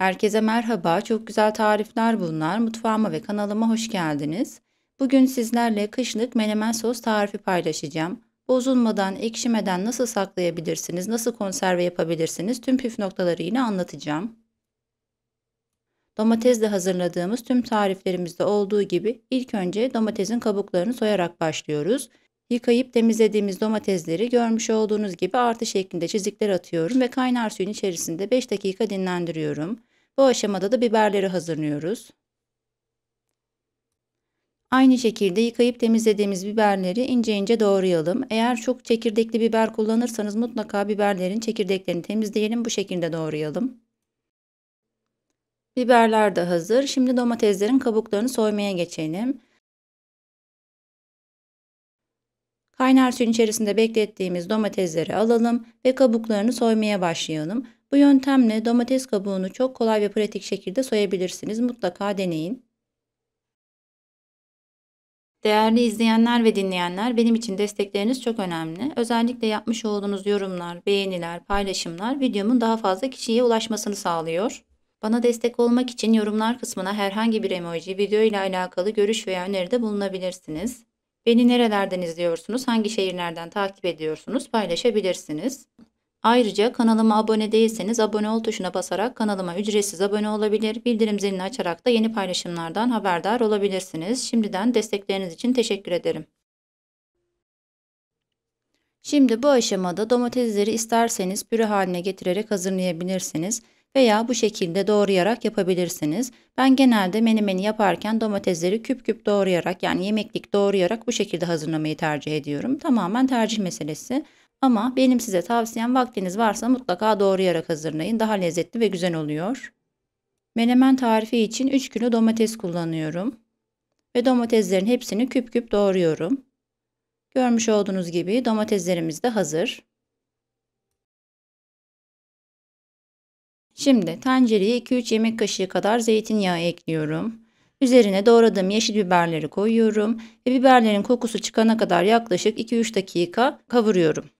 Herkese merhaba, çok güzel tarifler bunlar. Mutfağıma ve kanalıma hoş geldiniz. Bugün sizlerle kışlık menemen sos tarifi paylaşacağım. Bozulmadan, ekşimeden nasıl saklayabilirsiniz, nasıl konserve yapabilirsiniz tüm püf noktaları yine anlatacağım. Domatesle hazırladığımız tüm tariflerimizde olduğu gibi ilk önce domatesin kabuklarını soyarak başlıyoruz. Yıkayıp temizlediğimiz domatesleri görmüş olduğunuz gibi artı şeklinde çizikler atıyorum ve kaynar suyun içerisinde 5 dakika dinlendiriyorum. Bu aşamada da biberleri hazırlıyoruz. Aynı şekilde yıkayıp temizlediğimiz biberleri ince ince doğrayalım. Eğer çok çekirdekli biber kullanırsanız mutlaka biberlerin çekirdeklerini temizleyelim. Bu şekilde doğrayalım. Biberler de hazır. Şimdi domateslerin kabuklarını soymaya geçelim. Kaynar suyun içerisinde beklettiğimiz domatesleri alalım ve kabuklarını soymaya başlayalım. Bu yöntemle domates kabuğunu çok kolay ve pratik şekilde soyabilirsiniz. Mutlaka deneyin. Değerli izleyenler ve dinleyenler, benim için destekleriniz çok önemli. Özellikle yapmış olduğunuz yorumlar, beğeniler, paylaşımlar videomun daha fazla kişiye ulaşmasını sağlıyor. Bana destek olmak için yorumlar kısmına herhangi bir emoji, video ile alakalı görüş veya öneride bulunabilirsiniz. Beni nerelerden izliyorsunuz, hangi şehirlerden takip ediyorsunuz paylaşabilirsiniz. Ayrıca kanalıma abone değilseniz abone ol tuşuna basarak kanalıma ücretsiz abone olabilir, bildirim zilini açarak da yeni paylaşımlardan haberdar olabilirsiniz. Şimdiden destekleriniz için teşekkür ederim. Şimdi bu aşamada domatesleri isterseniz püre haline getirerek hazırlayabilirsiniz veya bu şekilde doğrayarak yapabilirsiniz. Ben genelde menemeni yaparken domatesleri küp küp doğrayarak yani yemeklik doğrayarak bu şekilde hazırlamayı tercih ediyorum. Tamamen tercih meselesi. Ama benim size tavsiyem vaktiniz varsa mutlaka doğrayarak hazırlayın. Daha lezzetli ve güzel oluyor. Menemen tarifi için 3 kilo domates kullanıyorum. Ve domateslerin hepsini küp küp doğruyorum. Görmüş olduğunuz gibi domateslerimiz de hazır. Şimdi tencereye 2-3 yemek kaşığı kadar zeytinyağı ekliyorum. Üzerine doğradığım yeşil biberleri koyuyorum ve biberlerin kokusu çıkana kadar yaklaşık 2-3 dakika kavuruyorum.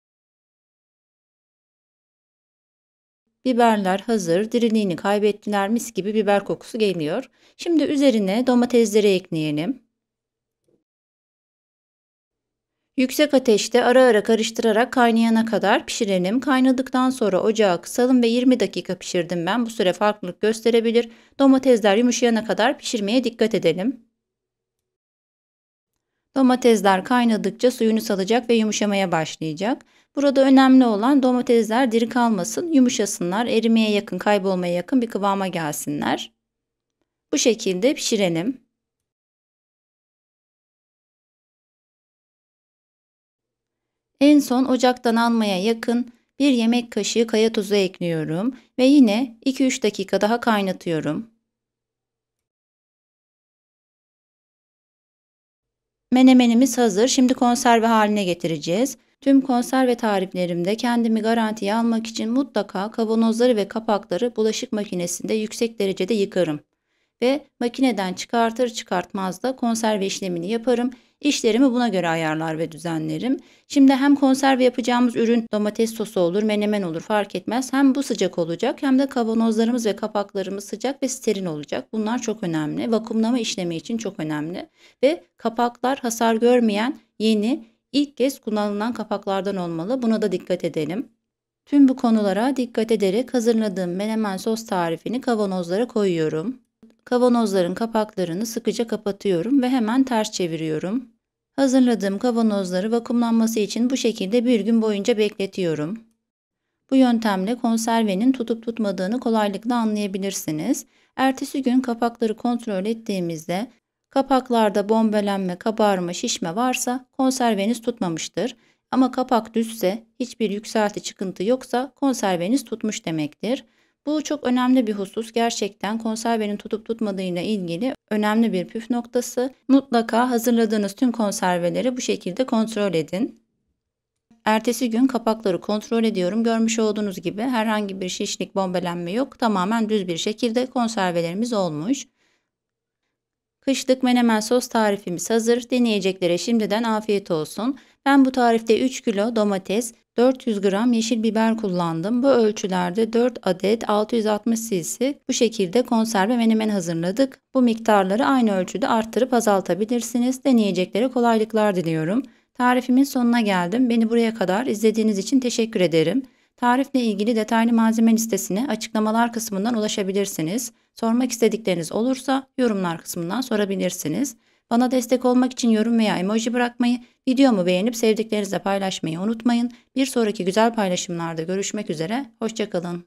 Biberler hazır, diriliğini kaybettiler, mis gibi biber kokusu geliyor. Şimdi üzerine domatesleri ekleyelim. Yüksek ateşte ara ara karıştırarak kaynayana kadar pişirelim. Kaynadıktan sonra ocağı kısalım ve 20 dakika pişirdim ben. Bu süre farklılık gösterebilir. Domatesler yumuşayana kadar pişirmeye dikkat edelim. Domatesler kaynadıkça suyunu salacak ve yumuşamaya başlayacak. Burada önemli olan domatesler diri kalmasın, yumuşasınlar, erimeye yakın, kaybolmaya yakın bir kıvama gelsinler. Bu şekilde pişirelim. En son ocaktan almaya yakın bir yemek kaşığı kaya tuzu ekliyorum ve yine 2-3 dakika daha kaynatıyorum. Menemenimiz hazır. Şimdi konserve haline getireceğiz. Tüm konserve tariflerimde kendimi garantiye almak için mutlaka kavanozları ve kapakları bulaşık makinesinde yüksek derecede yıkarım ve makineden çıkartır çıkartmaz da konserve işlemini yaparım. İşlerimi buna göre ayarlar ve düzenlerim. Şimdi hem konserve yapacağımız ürün domates sosu olur, menemen olur fark etmez. Hem bu sıcak olacak hem de kavanozlarımız ve kapaklarımız sıcak ve steril olacak. Bunlar çok önemli. Vakumlama işlemi için çok önemli. Ve kapaklar hasar görmeyen yeni ilk kez kullanılan kapaklardan olmalı. Buna da dikkat edelim. Tüm bu konulara dikkat ederek hazırladığım menemen sos tarifini kavanozlara koyuyorum. Kavanozların kapaklarını sıkıca kapatıyorum ve hemen ters çeviriyorum. Hazırladığım kavanozları vakumlanması için bu şekilde bir gün boyunca bekletiyorum. Bu yöntemle konservenin tutup tutmadığını kolaylıkla anlayabilirsiniz. Ertesi gün kapakları kontrol ettiğimizde Kapaklarda bombelenme, kabarma, şişme varsa konserveniz tutmamıştır. Ama kapak düzse, hiçbir yükselti çıkıntı yoksa konserveniz tutmuş demektir. Bu çok önemli bir husus. Gerçekten konservenin tutup tutmadığıyla ilgili önemli bir püf noktası. Mutlaka hazırladığınız tüm konserveleri bu şekilde kontrol edin. Ertesi gün kapakları kontrol ediyorum. Görmüş olduğunuz gibi herhangi bir şişlik bombelenme yok. Tamamen düz bir şekilde konservelerimiz olmuş. Kışlık menemen sos tarifimiz hazır. Deneyeceklere şimdiden afiyet olsun. Ben bu tarifte 3 kilo domates, 400 gram yeşil biber kullandım. Bu ölçülerde 4 adet 660 cc bu şekilde konserve menemen hazırladık. Bu miktarları aynı ölçüde arttırıp azaltabilirsiniz. Deneyeceklere kolaylıklar diliyorum. Tarifimin sonuna geldim. Beni buraya kadar izlediğiniz için teşekkür ederim. Tarifle ilgili detaylı malzeme listesine açıklamalar kısmından ulaşabilirsiniz. Sormak istedikleriniz olursa yorumlar kısmından sorabilirsiniz. Bana destek olmak için yorum veya emoji bırakmayı, videomu beğenip sevdiklerinizle paylaşmayı unutmayın. Bir sonraki güzel paylaşımlarda görüşmek üzere, hoşçakalın.